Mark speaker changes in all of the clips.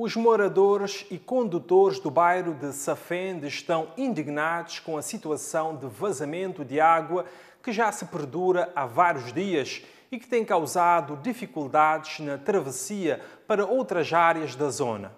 Speaker 1: Os moradores e condutores do bairro de Safende estão indignados com a situação de vazamento de água que já se perdura há vários dias e que tem causado dificuldades na travessia para outras áreas da zona.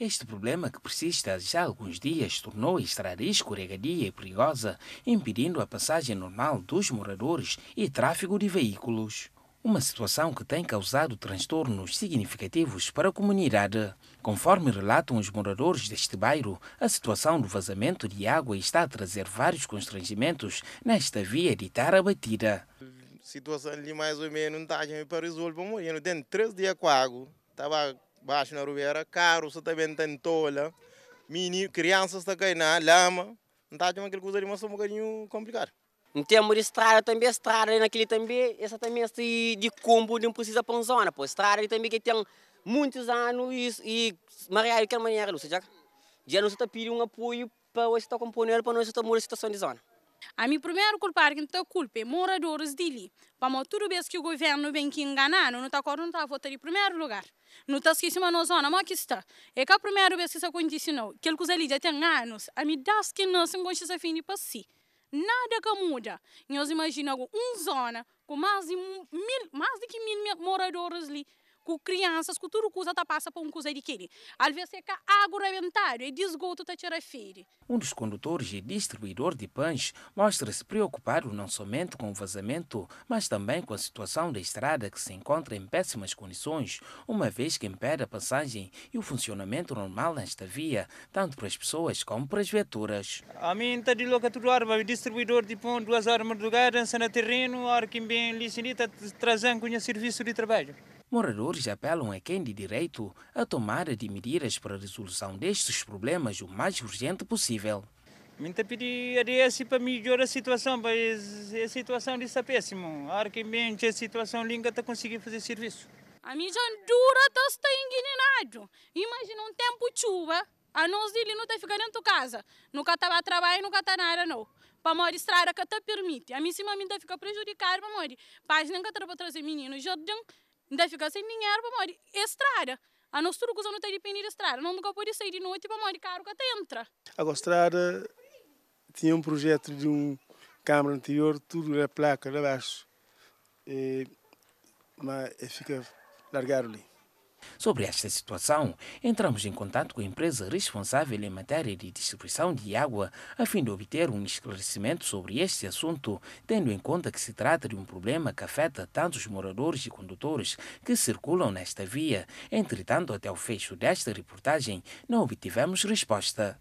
Speaker 1: Este problema que persiste há já alguns dias tornou a estrada escorregadia e perigosa, impedindo a passagem normal dos moradores e tráfego de veículos uma situação que tem causado transtornos significativos para a comunidade. Conforme relatam os moradores deste bairro, a situação do vazamento de água está a trazer vários constrangimentos nesta via de Tarabatira. A situação ali mais ou menos não está a para resolver, morrendo dentro de três dias com água. Estava tá baixo na rubeira, carro, você também tá tentou, mini, crianças está caindo na lama. Não está aquela coisa ali, mas um bocadinho complicada. Não temos estrada também, estrada ali naquele também, essa também assim, de combo não precisa para zona, pô.
Speaker 2: Estrada ali também que tem muitos anos e, e Maria de que maneira, Lúcia, já? Já não está pedindo um apoio para hoje estar tá componendo para nós estar tá mudando a situação de zona. A minha primeira culpa é que não culpa moradores dele. Para tudo bem que o governo vem que enganar, não está correndo, está votando em primeiro lugar. Não está esquecendo a zona, mas que está. É que a primeira vez que isso aconteceu, que ele já tem anos, a minha das que não se encontra fim de passar. nada que muda. Nós imaginamos uma zona com mais de, mil, mais de que mil moradores ali. com crianças, com tudo coisa tá passa por um coisa de querer. Às vezes é agroalimentário e de esgoto tá te refere.
Speaker 1: Um dos condutores e distribuidor de pães mostra-se preocupado não somente com o vazamento, mas também com a situação da estrada que se encontra em péssimas condições, uma vez que impede a passagem e o funcionamento normal nesta via, tanto para as pessoas como para as viaturas. A mim está de louca tudo arma, distribuidor de pão, duas armas do madrugada, na terreno, a hora que bem licinita, trazendo serviço de trabalho moradores apelam a quem de direito a tomar de medidas para a resolução destes problemas o mais urgente possível.
Speaker 2: Muita pedir a para melhorar a situação, mas a situação está é péssima. Arquimento, a situação linda está conseguindo fazer serviço. A minha dura está indignado. Imagina um tempo de chuva, a nós ele não está ficando em tua casa. Nunca estava tá a trabalhar e nunca está na área, não para mori estrada que te permite. A mim cima ainda tá fica prejudicado para mori. Pais nunca trabalham trazer meninos. Jardim Ainda fica sem dinheiro para morrer estrada. A nós turcos não tem de penir estrada. Não nunca é pode sair de noite para morrer caro até entra.
Speaker 1: A estrada tinha um projeto de um câmara anterior, tudo era placa lá baixo. E, mas eh, fica largar ali. Sobre esta situação, entramos em contato com a empresa responsável em matéria de distribuição de água, a fim de obter um esclarecimento sobre este assunto, tendo em conta que se trata de um problema que afeta tanto os moradores e condutores que circulam nesta via. Entretanto, até o fecho desta reportagem, não obtivemos resposta.